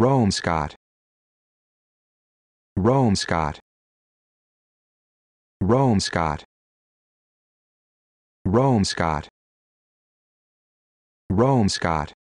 Rome Scott Rome Scott Rome Scott Rome Scott Rome Scott